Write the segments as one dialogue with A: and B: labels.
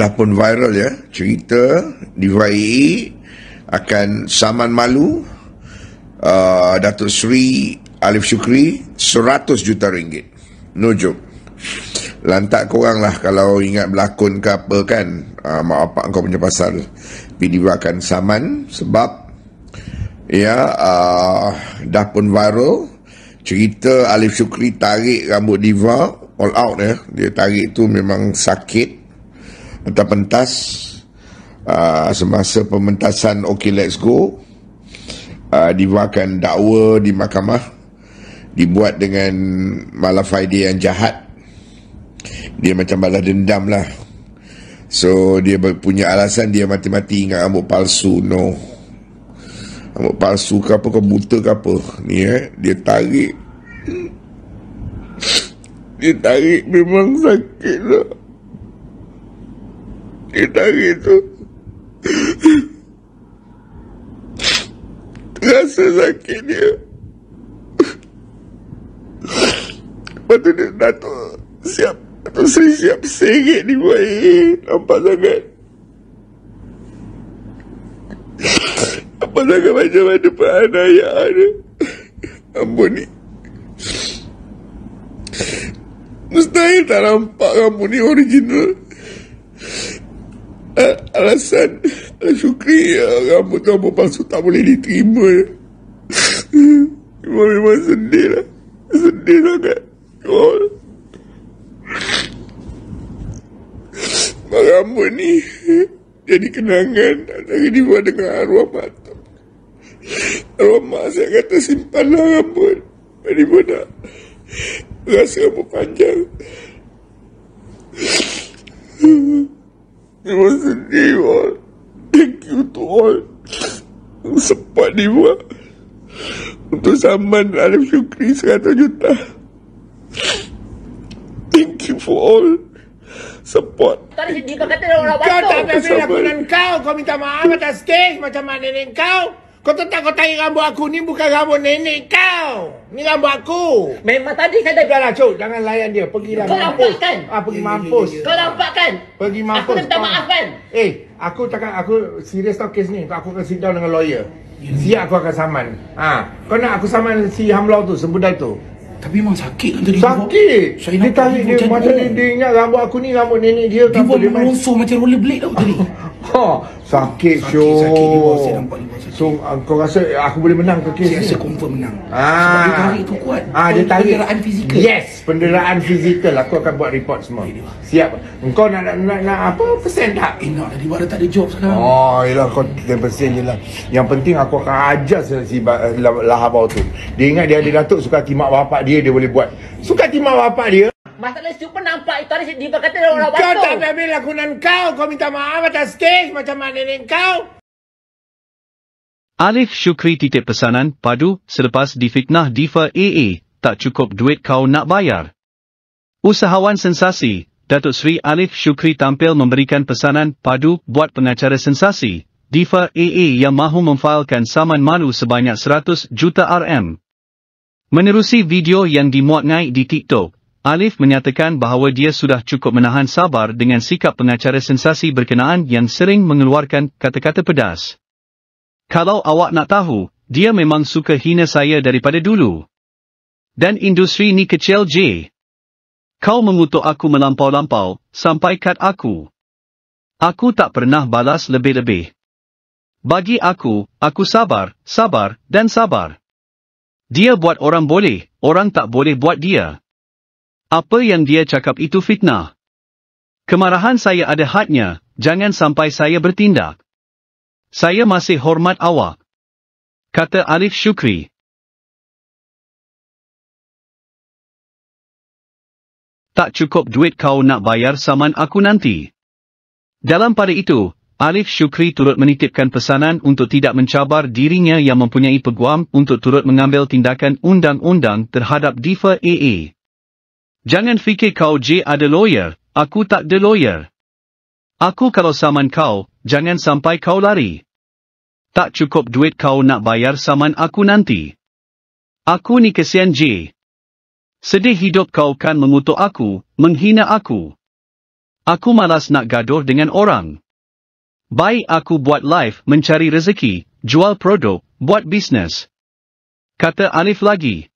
A: dah pun viral ya cerita di YAE akan saman malu uh, Datuk Sri Alif Shukri 100 juta ringgit no joke lantak korang lah kalau ingat berlakon ke apa kan uh, mak apa kau punya pasal PDB akan saman sebab ya uh, dah pun viral cerita Alif Shukri tarik rambut diva all out ya dia tarik tu memang sakit entah pentas uh, semasa pementasan OK Let's Go uh, dibuatkan dakwa di mahkamah dibuat dengan Malafide yang jahat dia macam balas dendam lah so dia punya alasan dia mati-mati ingat rambut palsu no rambut palsu ke apa ke buta ke apa ni eh dia tarik
B: dia tarik memang sakit lah kita itu rasa sakit dia tu dia datuk siap atau saya siap sengit di buah nampak sangat nampak sangat macam mana perahan ayah ada ampun ni mustahil tak nampak ampun ni original Alasan Syukri Rambut-rambut ya. palsu tak boleh diterima ya. Memang, memang sedih lah Sedih sangat Kau Rambut ni Jadi kenangan Dari buat dengan arwah mak Arwah mak saya kata simpanlah rambut Dari mana Rasa rambut panjang Terima kasih Dewa Thank you to all Support Dewa Untuk saman Alif Syukri 100 juta Thank you for all Support Tadi
A: dia kata orang batu Kau tak pernah kau Kau minta maaf atas kes Macam mana ni kau kau tahu tak kau tarik rambut aku ni bukan rambut nenek kau. Ni rambut aku. Memang tadi saya dah bilang Cuk, jangan layan dia. Pergi Kau lampak kan? Ah, pergi yeah, mampus. Yeah, yeah, yeah. Kau lampak kan? Pergi mampus. Aku minta maaf kan? Eh, aku takkan aku serius tau kes ni. Aku akan sit dengan lawyer. Siap aku akan saman. Ha. Kau nak aku saman si Hamlaw tu, sebudai tu. Tapi memang sakit kan tadi. Sakit. Saya dia tarik dia macam dia, dia ingat rambut aku ni rambut nenek dia. Dia buat melonsor macam rollerblade tau tadi. Ha, sakit syok. So, kau rasa aku boleh menang ke kes ni? rasa confirm menang. Ah. dia tarik tu kuat. Ah, dia tarik. Penderaan fizikal. Yes, penderaan fizikal. Aku akan buat report semua. Siap. Kau nak nak, nak, nak apa persen tak? Eh, nak. Tadi lah. tak ada job sekarang. Oh, yelah. Kau ten persen je lah. Yang penting aku akan ajar si eh, lah, lahabau tu. Dia ingat dia ada datuk suka timak bapak dia, dia boleh buat. Suka timak bapak dia. Masalah situ pun nampak itu ada Diva kata dia orang batu. Kau tak ambil lakonan kau. Kau minta maaf atas kes macam mana nenek kau.
C: Alif Syukri titip pesanan, padu, selepas difitnah Diva AA, tak cukup duit kau nak bayar. Usahawan sensasi, Datuk Sri Alif Syukri tampil memberikan pesanan, padu, buat pengacara sensasi, Diva AA yang mahu memfailkan saman malu sebanyak 100 juta RM. Menerusi video yang dimuat naik di TikTok, Alif menyatakan bahawa dia sudah cukup menahan sabar dengan sikap pengacara sensasi berkenaan yang sering mengeluarkan kata-kata pedas. Kalau awak nak tahu, dia memang suka hina saya daripada dulu. Dan industri ni kecil je. Kau mengutuk aku melampau-lampau, sampai kat aku. Aku tak pernah balas lebih-lebih. Bagi aku, aku sabar, sabar, dan sabar. Dia buat orang boleh, orang tak boleh buat dia. Apa yang dia cakap itu fitnah. Kemarahan saya ada hadnya, jangan sampai saya bertindak. Saya masih hormat awak. Kata Alif Shukri. Tak cukup duit kau nak bayar saman aku nanti. Dalam pada itu, Alif Shukri turut menitipkan pesanan untuk tidak mencabar dirinya yang mempunyai peguam untuk turut mengambil tindakan undang-undang terhadap Diva AA. E. Jangan fikir kau J ada lawyer, aku tak ada lawyer. Aku kalau saman kau, jangan sampai kau lari. Tak cukup duit kau nak bayar saman aku nanti. Aku ni kesian J. Sedih hidup kau kan mengutuk aku, menghina aku. Aku malas nak gaduh dengan orang. Baik aku buat live mencari rezeki, jual produk, buat bisnes. Kata Alif lagi.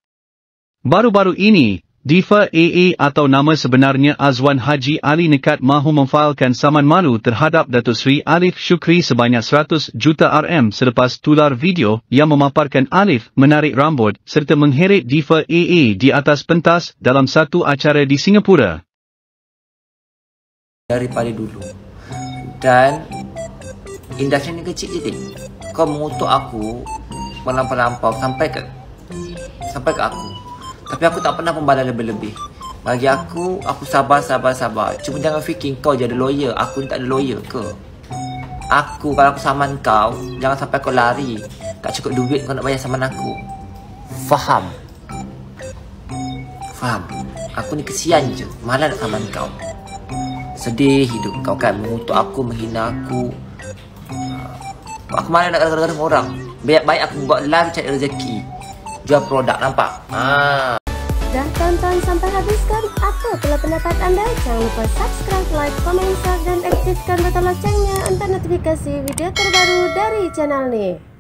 C: Baru-baru ini, Diva AA atau nama sebenarnya Azwan Haji Ali Nekat mahu memfailkan saman malu terhadap Datuk Sri Alif Syukri sebanyak 100 juta RM selepas tular video yang memaparkan Alif menarik rambut serta mengheret Diva AA di atas pentas dalam satu acara di Singapura.
B: Dari Daripada dulu.
A: Dan indahnya ni kecil je dek. Kau mengutuk aku melampau-lampau sampai ke sampai ke aku. Tapi aku tak pernah membalas lebih-lebih Bagi aku, aku sabar, sabar, sabar Cuma jangan fikir kau jadi lawyer Aku ni tak ada lawyer ke Aku, kalau aku saman kau Jangan sampai kau lari Tak cukup duit kau nak bayar saman aku Faham? Faham? Aku ni kesian je Malah nak saman kau Sedih hidup kau kan Mengutuk aku, menghina aku ah, Aku malah nak kata-kata orang Baik-baik aku buat live cari rezeki jual produk nampak.
B: Ha. Dah tonton sampai habis kan? Apa pula pendapat anda? Jangan lupa subscribe, like, komen, share dan
C: aktifkan butang loncengnya untuk notifikasi video terbaru dari channel ni.